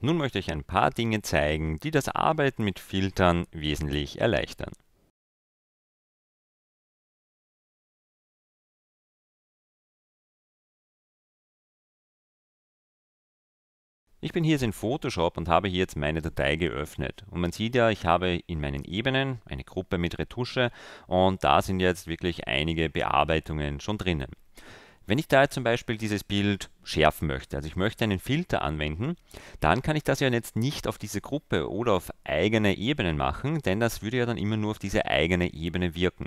Nun möchte ich ein paar Dinge zeigen, die das Arbeiten mit Filtern wesentlich erleichtern. Ich bin hier jetzt in Photoshop und habe hier jetzt meine Datei geöffnet. Und man sieht ja, ich habe in meinen Ebenen eine Gruppe mit Retusche und da sind jetzt wirklich einige Bearbeitungen schon drinnen. Wenn ich da jetzt zum Beispiel dieses Bild schärfen möchte, also ich möchte einen Filter anwenden, dann kann ich das ja jetzt nicht auf diese Gruppe oder auf eigene Ebenen machen, denn das würde ja dann immer nur auf diese eigene Ebene wirken.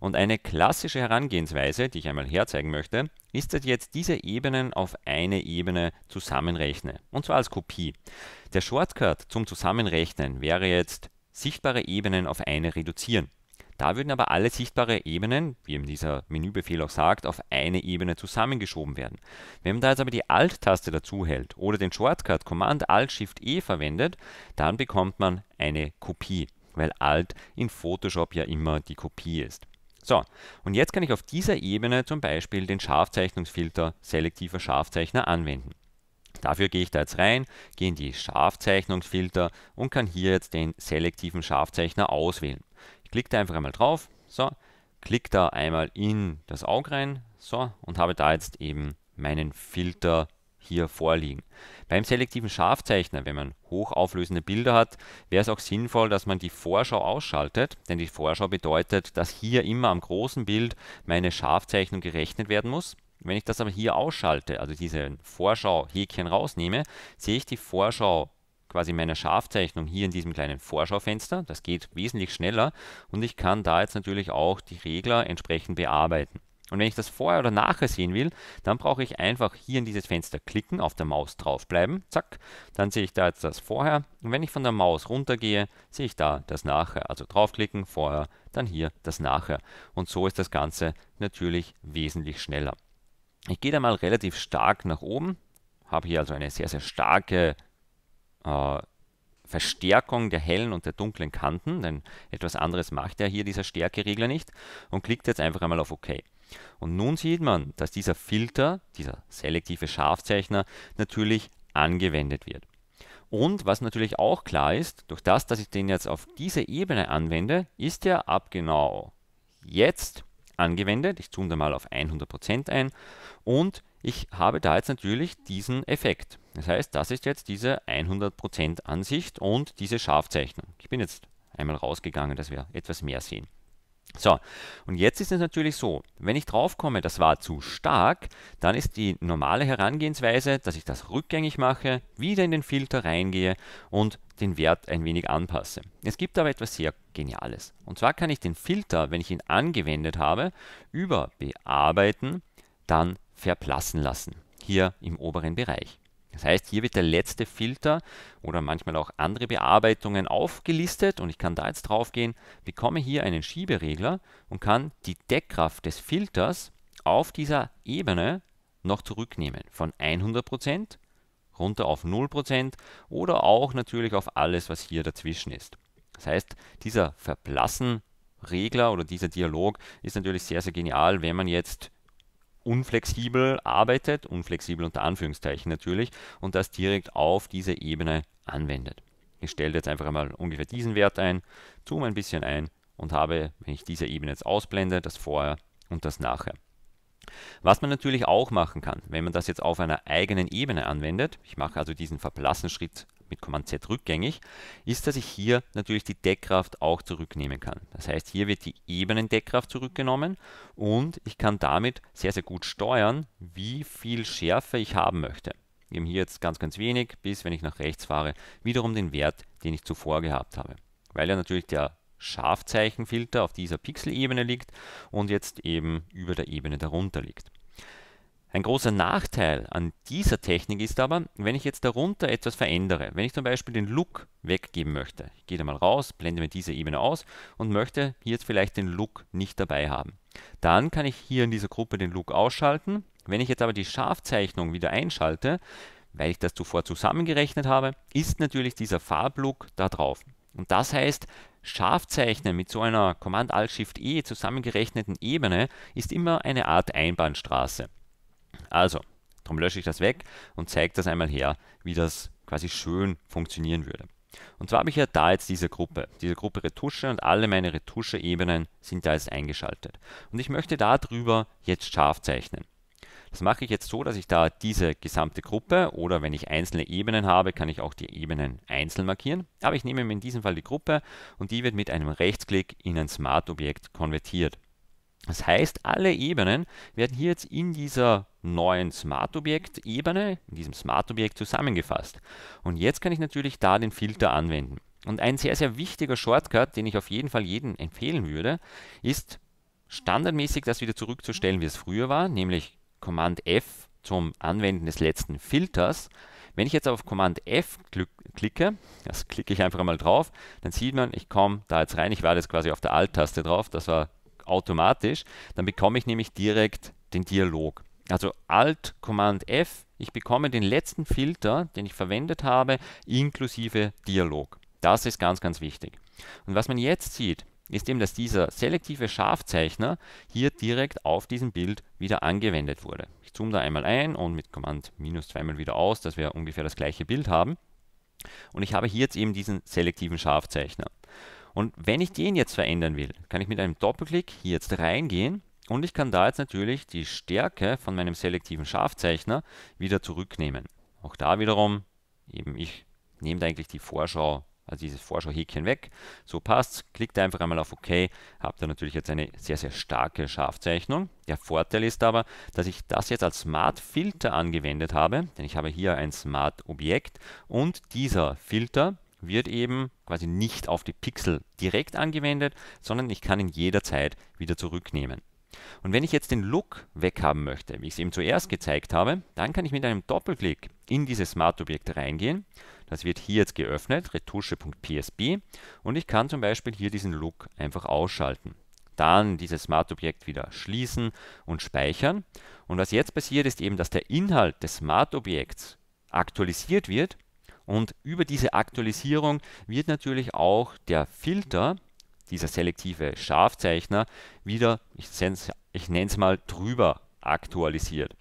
Und eine klassische Herangehensweise, die ich einmal herzeigen möchte, ist, dass ich jetzt diese Ebenen auf eine Ebene zusammenrechne, und zwar als Kopie. Der Shortcut zum Zusammenrechnen wäre jetzt sichtbare Ebenen auf eine reduzieren. Da würden aber alle sichtbaren Ebenen, wie eben dieser Menübefehl auch sagt, auf eine Ebene zusammengeschoben werden. Wenn man da jetzt aber die Alt-Taste dazu hält oder den Shortcut Command Alt-Shift-E verwendet, dann bekommt man eine Kopie, weil Alt in Photoshop ja immer die Kopie ist. So, und jetzt kann ich auf dieser Ebene zum Beispiel den Scharfzeichnungsfilter selektiver Scharfzeichner anwenden. Dafür gehe ich da jetzt rein, gehe in die Scharfzeichnungsfilter und kann hier jetzt den selektiven Scharfzeichner auswählen. Klick da einfach einmal drauf, so, klick da einmal in das Auge rein, so, und habe da jetzt eben meinen Filter hier vorliegen. Beim selektiven Scharfzeichner, wenn man hochauflösende Bilder hat, wäre es auch sinnvoll, dass man die Vorschau ausschaltet, denn die Vorschau bedeutet, dass hier immer am großen Bild meine Scharfzeichnung gerechnet werden muss. Wenn ich das aber hier ausschalte, also diese Vorschau-Häkchen rausnehme, sehe ich die Vorschau quasi meine Scharfzeichnung hier in diesem kleinen Vorschaufenster. Das geht wesentlich schneller und ich kann da jetzt natürlich auch die Regler entsprechend bearbeiten. Und wenn ich das vorher oder nachher sehen will, dann brauche ich einfach hier in dieses Fenster klicken, auf der Maus draufbleiben, zack, dann sehe ich da jetzt das vorher. Und wenn ich von der Maus runtergehe, sehe ich da das nachher. Also draufklicken, vorher, dann hier das nachher. Und so ist das Ganze natürlich wesentlich schneller. Ich gehe da mal relativ stark nach oben, habe hier also eine sehr, sehr starke äh, Verstärkung der hellen und der dunklen Kanten, denn etwas anderes macht er hier dieser Stärkeregler nicht und klickt jetzt einfach einmal auf OK. Und nun sieht man, dass dieser Filter, dieser selektive Scharfzeichner, natürlich angewendet wird. Und was natürlich auch klar ist, durch das, dass ich den jetzt auf diese Ebene anwende, ist er ab genau jetzt angewendet. Ich zoome da mal auf 100% ein und ich habe da jetzt natürlich diesen Effekt. Das heißt, das ist jetzt diese 100% Ansicht und diese Scharfzeichnung. Ich bin jetzt einmal rausgegangen, dass wir etwas mehr sehen. So, und jetzt ist es natürlich so, wenn ich draufkomme, das war zu stark, dann ist die normale Herangehensweise, dass ich das rückgängig mache, wieder in den Filter reingehe und den Wert ein wenig anpasse. Es gibt aber etwas sehr Geniales. Und zwar kann ich den Filter, wenn ich ihn angewendet habe, über Bearbeiten dann verblassen lassen, hier im oberen Bereich. Das heißt, hier wird der letzte Filter oder manchmal auch andere Bearbeitungen aufgelistet und ich kann da jetzt drauf gehen, bekomme hier einen Schieberegler und kann die Deckkraft des Filters auf dieser Ebene noch zurücknehmen von 100% runter auf 0% oder auch natürlich auf alles, was hier dazwischen ist. Das heißt, dieser Verblassen Regler oder dieser Dialog ist natürlich sehr, sehr genial, wenn man jetzt unflexibel arbeitet, unflexibel unter Anführungszeichen natürlich, und das direkt auf diese Ebene anwendet. Ich stelle jetzt einfach einmal ungefähr diesen Wert ein, zoome ein bisschen ein und habe, wenn ich diese Ebene jetzt ausblende, das Vorher und das Nachher. Was man natürlich auch machen kann, wenn man das jetzt auf einer eigenen Ebene anwendet, ich mache also diesen verblassen Schritt mit Command Z rückgängig, ist, dass ich hier natürlich die Deckkraft auch zurücknehmen kann. Das heißt, hier wird die Ebenendeckkraft zurückgenommen und ich kann damit sehr, sehr gut steuern, wie viel Schärfe ich haben möchte. Eben hier jetzt ganz, ganz wenig, bis wenn ich nach rechts fahre, wiederum den Wert, den ich zuvor gehabt habe. Weil ja natürlich der Scharfzeichenfilter auf dieser Pixelebene liegt und jetzt eben über der Ebene darunter liegt. Ein großer Nachteil an dieser Technik ist aber, wenn ich jetzt darunter etwas verändere, wenn ich zum Beispiel den Look weggeben möchte, ich gehe da mal raus, blende mir diese Ebene aus und möchte hier jetzt vielleicht den Look nicht dabei haben. Dann kann ich hier in dieser Gruppe den Look ausschalten. Wenn ich jetzt aber die Scharfzeichnung wieder einschalte, weil ich das zuvor zusammengerechnet habe, ist natürlich dieser Farblook da drauf. Und das heißt, Scharfzeichnen mit so einer Command-Alt-Shift-E zusammengerechneten Ebene ist immer eine Art Einbahnstraße. Also, darum lösche ich das weg und zeige das einmal her, wie das quasi schön funktionieren würde. Und zwar habe ich ja da jetzt diese Gruppe, diese Gruppe Retusche und alle meine Retusche-Ebenen sind da jetzt eingeschaltet. Und ich möchte darüber jetzt scharf zeichnen. Das mache ich jetzt so, dass ich da diese gesamte Gruppe oder wenn ich einzelne Ebenen habe, kann ich auch die Ebenen einzeln markieren. Aber ich nehme in diesem Fall die Gruppe und die wird mit einem Rechtsklick in ein Smart-Objekt konvertiert. Das heißt, alle Ebenen werden hier jetzt in dieser neuen Smart-Objekt-Ebene, in diesem Smart-Objekt zusammengefasst. Und jetzt kann ich natürlich da den Filter anwenden. Und ein sehr, sehr wichtiger Shortcut, den ich auf jeden Fall jedem empfehlen würde, ist standardmäßig das wieder zurückzustellen, wie es früher war, nämlich Command F zum Anwenden des letzten Filters. Wenn ich jetzt auf Command F klicke, das klicke ich einfach mal drauf, dann sieht man, ich komme da jetzt rein, ich war jetzt quasi auf der Alt-Taste drauf, das war automatisch, dann bekomme ich nämlich direkt den Dialog. Also Alt Command F, ich bekomme den letzten Filter, den ich verwendet habe, inklusive Dialog. Das ist ganz, ganz wichtig. Und was man jetzt sieht, ist eben, dass dieser selektive Scharfzeichner hier direkt auf diesem Bild wieder angewendet wurde. Ich zoome da einmal ein und mit Command minus zweimal wieder aus, dass wir ungefähr das gleiche Bild haben. Und ich habe hier jetzt eben diesen selektiven Scharfzeichner. Und wenn ich den jetzt verändern will, kann ich mit einem Doppelklick hier jetzt reingehen und ich kann da jetzt natürlich die Stärke von meinem selektiven Scharfzeichner wieder zurücknehmen. Auch da wiederum, eben ich nehme da eigentlich die Vorschau, also dieses Vorschau-Häkchen weg. So passt's. Klickt einfach einmal auf OK. Habt ihr natürlich jetzt eine sehr, sehr starke Scharfzeichnung. Der Vorteil ist aber, dass ich das jetzt als Smart-Filter angewendet habe, denn ich habe hier ein Smart-Objekt und dieser Filter wird eben quasi nicht auf die Pixel direkt angewendet, sondern ich kann ihn jederzeit wieder zurücknehmen. Und wenn ich jetzt den Look weghaben möchte, wie ich es eben zuerst gezeigt habe, dann kann ich mit einem Doppelklick in dieses Smart-Objekt reingehen. Das wird hier jetzt geöffnet, retusche.psb und ich kann zum Beispiel hier diesen Look einfach ausschalten. Dann dieses Smart-Objekt wieder schließen und speichern. Und was jetzt passiert ist eben, dass der Inhalt des Smart-Objekts aktualisiert wird und über diese Aktualisierung wird natürlich auch der Filter dieser selektive Scharfzeichner wieder, ich, nenne es mal drüber aktualisiert.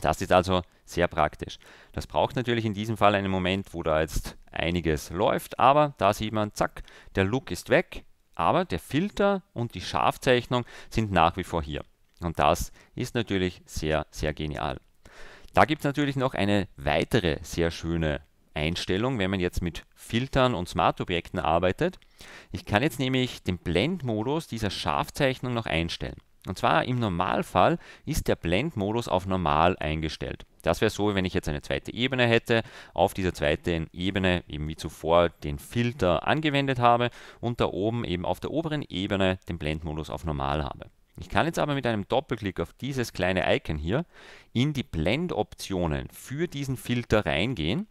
Das ist also sehr praktisch. Das braucht natürlich in diesem Fall einen Moment, wo da jetzt einiges läuft, aber da sieht man, zack, der Look ist weg, aber der Filter und die Scharfzeichnung sind nach wie vor hier. Und das ist natürlich sehr, sehr genial. Da gibt es natürlich noch eine weitere sehr schöne Einstellung, wenn man jetzt mit Filtern und Smart-Objekten arbeitet. Ich kann jetzt nämlich den Blend-Modus dieser Scharfzeichnung noch einstellen. Und zwar im Normalfall ist der Blend-Modus auf normal eingestellt. Das wäre so, wenn ich jetzt eine zweite Ebene hätte, auf dieser zweiten Ebene eben wie zuvor den Filter angewendet habe und da oben eben auf der oberen Ebene den Blend-Modus auf normal habe. Ich kann jetzt aber mit einem Doppelklick auf dieses kleine Icon hier in die Blend-Optionen für diesen Filter reingehen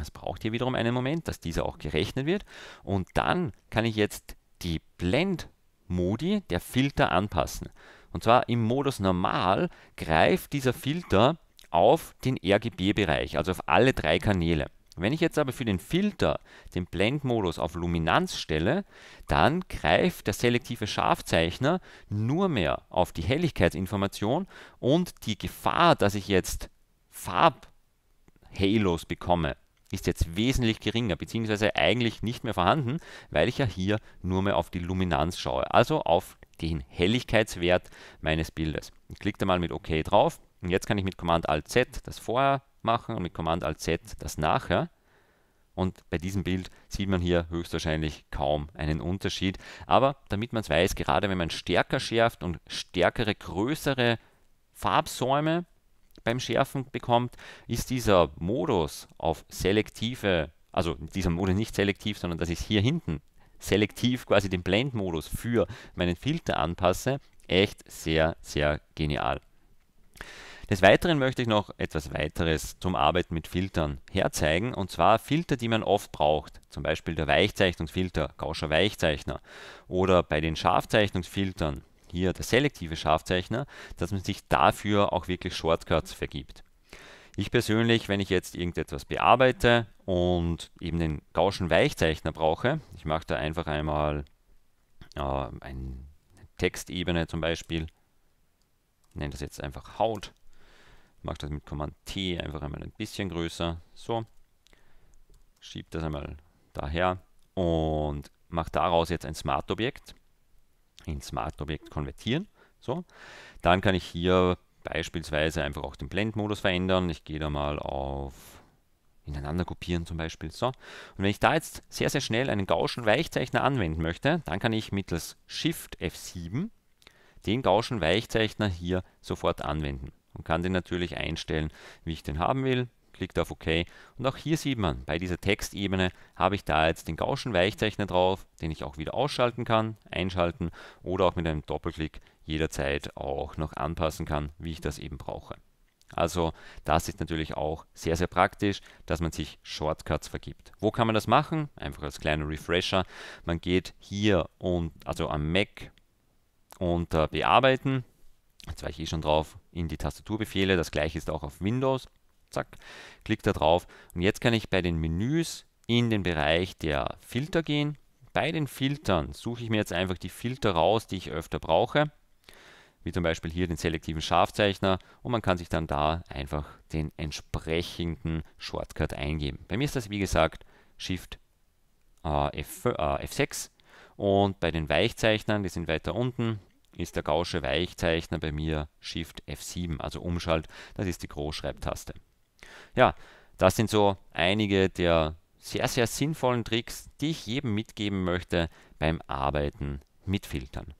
es braucht hier wiederum einen Moment, dass dieser auch gerechnet wird. Und dann kann ich jetzt die Blend-Modi der Filter anpassen. Und zwar im Modus Normal greift dieser Filter auf den RGB-Bereich, also auf alle drei Kanäle. Wenn ich jetzt aber für den Filter den Blend-Modus auf Luminanz stelle, dann greift der selektive Scharfzeichner nur mehr auf die Helligkeitsinformation und die Gefahr, dass ich jetzt Farb-Halos bekomme, ist jetzt wesentlich geringer, bzw. eigentlich nicht mehr vorhanden, weil ich ja hier nur mehr auf die Luminanz schaue, also auf den Helligkeitswert meines Bildes. Ich klicke da mal mit OK drauf und jetzt kann ich mit Command Alt Z das vorher machen und mit Command Alt Z das nachher. Und bei diesem Bild sieht man hier höchstwahrscheinlich kaum einen Unterschied. Aber damit man es weiß, gerade wenn man stärker schärft und stärkere, größere Farbsäume beim Schärfen bekommt, ist dieser Modus auf selektive, also dieser Modus nicht selektiv, sondern dass ich hier hinten selektiv quasi den Blend-Modus für meinen Filter anpasse, echt sehr, sehr genial. Des Weiteren möchte ich noch etwas weiteres zum Arbeiten mit Filtern herzeigen, und zwar Filter, die man oft braucht, zum Beispiel der Weichzeichnungsfilter, Gauscher Weichzeichner, oder bei den Scharfzeichnungsfiltern, hier der selektive Scharfzeichner, dass man sich dafür auch wirklich Shortcuts vergibt. Ich persönlich, wenn ich jetzt irgendetwas bearbeite und eben den Gaußschen Weichzeichner brauche, ich mache da einfach einmal äh, eine Textebene zum Beispiel, nenne das jetzt einfach Haut, mache das mit Command T einfach einmal ein bisschen größer, so, schiebe das einmal daher und mache daraus jetzt ein Smart-Objekt in Smart-Objekt konvertieren. So. Dann kann ich hier beispielsweise einfach auch den Blend-Modus verändern. Ich gehe da mal auf ineinander kopieren zum Beispiel. So. Und wenn ich da jetzt sehr, sehr schnell einen Gaußschen Weichzeichner anwenden möchte, dann kann ich mittels Shift F7 den Gaußschen Weichzeichner hier sofort anwenden und kann den natürlich einstellen, wie ich den haben will klickt auf OK und auch hier sieht man, bei dieser Textebene habe ich da jetzt den Gaußschen Weichzeichner drauf, den ich auch wieder ausschalten kann, einschalten oder auch mit einem Doppelklick jederzeit auch noch anpassen kann, wie ich das eben brauche. Also das ist natürlich auch sehr, sehr praktisch, dass man sich Shortcuts vergibt. Wo kann man das machen? Einfach als kleiner Refresher. Man geht hier und also am Mac unter Bearbeiten. Jetzt war ich eh schon drauf in die Tastaturbefehle. Das gleiche ist auch auf Windows zack, klick da drauf. Und jetzt kann ich bei den Menüs in den Bereich der Filter gehen. Bei den Filtern suche ich mir jetzt einfach die Filter raus, die ich öfter brauche, wie zum Beispiel hier den selektiven Scharfzeichner und man kann sich dann da einfach den entsprechenden Shortcut eingeben. Bei mir ist das wie gesagt Shift äh, F, äh, F6 und bei den Weichzeichnern, die sind weiter unten, ist der gausche Weichzeichner bei mir Shift F7, also Umschalt, das ist die Großschreibtaste ja, das sind so einige der sehr, sehr sinnvollen Tricks, die ich jedem mitgeben möchte beim Arbeiten mit Filtern.